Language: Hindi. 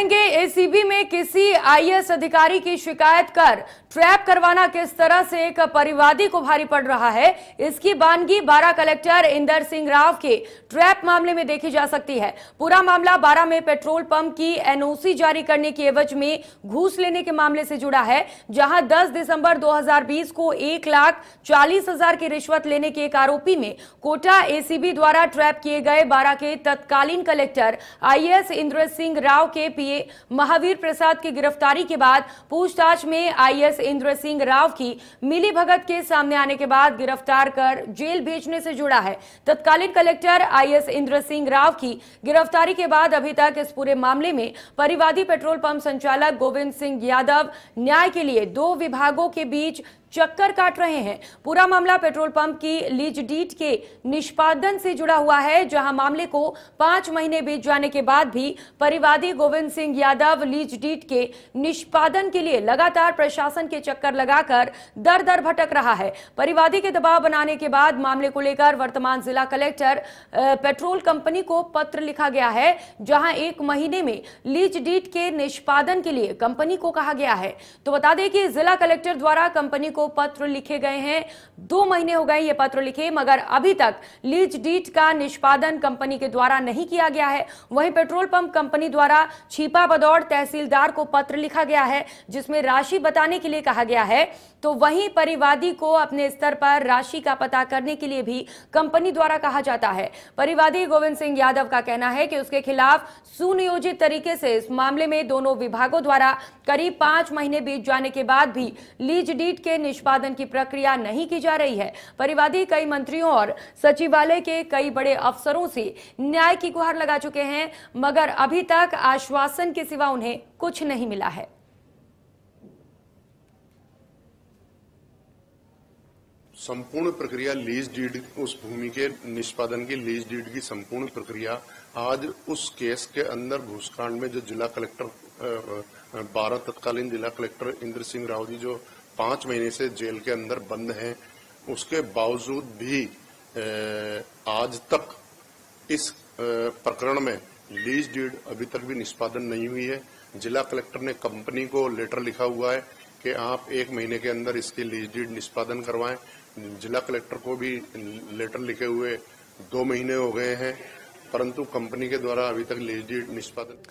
एसीबी में किसी आईएएस अधिकारी की शिकायत कर ट्रैप करवाना किस तरह से एक परिवादी को भारी पड़ रहा है इसकी बानगी बारा कलेक्टर इंदर सिंह राव के ट्रैप मामले में देखी जा सकती है पूरा मामला बारा में पेट्रोल पंप की एनओसी जारी करने की एवज में घूस लेने के मामले से जुड़ा है जहां 10 दिसंबर 2020 को एक लाख चालीस हजार की रिश्वत लेने के एक आरोपी में कोटा एसीबी द्वारा ट्रैप किए गए बारा के तत्कालीन कलेक्टर आई इंद्र सिंह राव के पी लिए महावीर प्रसाद की गिरफ्तारी के बाद पूछताछ में आईएस इंद्र सिंह राव की मिली भगत के सामने आने के बाद गिरफ्तार कर जेल भेजने से जुड़ा है तत्कालीन कलेक्टर आईएस इंद्र सिंह राव की गिरफ्तारी के बाद अभी तक इस पूरे मामले में परिवादी पेट्रोल पंप संचालक गोविंद सिंह यादव न्याय के लिए दो विभागों के बीच चक्कर काट रहे हैं पूरा मामला पेट्रोल पंप की लीज डीट के निष्पादन से जुड़ा हुआ है जहां मामले को पांच महीने बीत जाने के बाद भी परिवादी गोविंद सिंह यादव लीज डीट के निष्पादन के लिए लगातार प्रशासन के चक्कर लगाकर दर दर भटक रहा है परिवादी के दबाव बनाने के बाद मामले को लेकर वर्तमान जिला कलेक्टर पेट्रोल कंपनी को पत्र लिखा गया है जहां एक महीने में लीज डीट के निष्पादन के लिए कंपनी को कहा गया है तो बता दें कि जिला कलेक्टर द्वारा कंपनी को पत्र लिखे गए हैं दो महीने हो गए ये पत्र लिखे मगर अभी तक लीज डीट का निष्पादन कंपनी के द्वारा नहीं किया गया है वहीं पेट्रोल पंप कंपनी द्वारा छिपा बदौड़ तहसीलदार को पत्र लिखा गया है जिसमें राशि बताने के लिए कहा गया है तो वहीं परिवादी को अपने स्तर पर राशि का पता करने के लिए भी कंपनी द्वारा कहा जाता है परिवादी गोविंद सिंह यादव का कहना है कि उसके खिलाफ सुनियोजित तरीके से इस मामले में दोनों विभागों द्वारा करीब पांच महीने बीत जाने के बाद भी लीज डीट के निष्पादन की प्रक्रिया नहीं की जा रही है परिवादी कई मंत्रियों और सचिवालय के कई बड़े अफसरों से न्याय की गुहार लगा चुके हैं मगर अभी तक आश्वासन के सिवा उन्हें कुछ नहीं मिला है संपूर्ण प्रक्रिया लीज डीड उस भूमि के निष्पादन की लीज डीड की संपूर्ण प्रक्रिया आज उस केस के अंदर घूसकांड में जो जिला कलेक्टर बारह तत्कालीन जिला कलेक्टर इंद्र सिंह राव जी जो पांच महीने से जेल के अंदर बंद हैं उसके बावजूद भी आज तक इस प्रकरण में लीज डीड अभी तक भी निष्पादन नहीं हुई है जिला कलेक्टर ने कंपनी को लेटर लिखा हुआ है कि आप एक महीने के अंदर इसकी लीज डीड निष्पादन करवाएं जिला कलेक्टर को भी लेटर लिखे हुए दो महीने हो गए हैं परंतु कंपनी के द्वारा अभी तक लीज डीड निष्पादन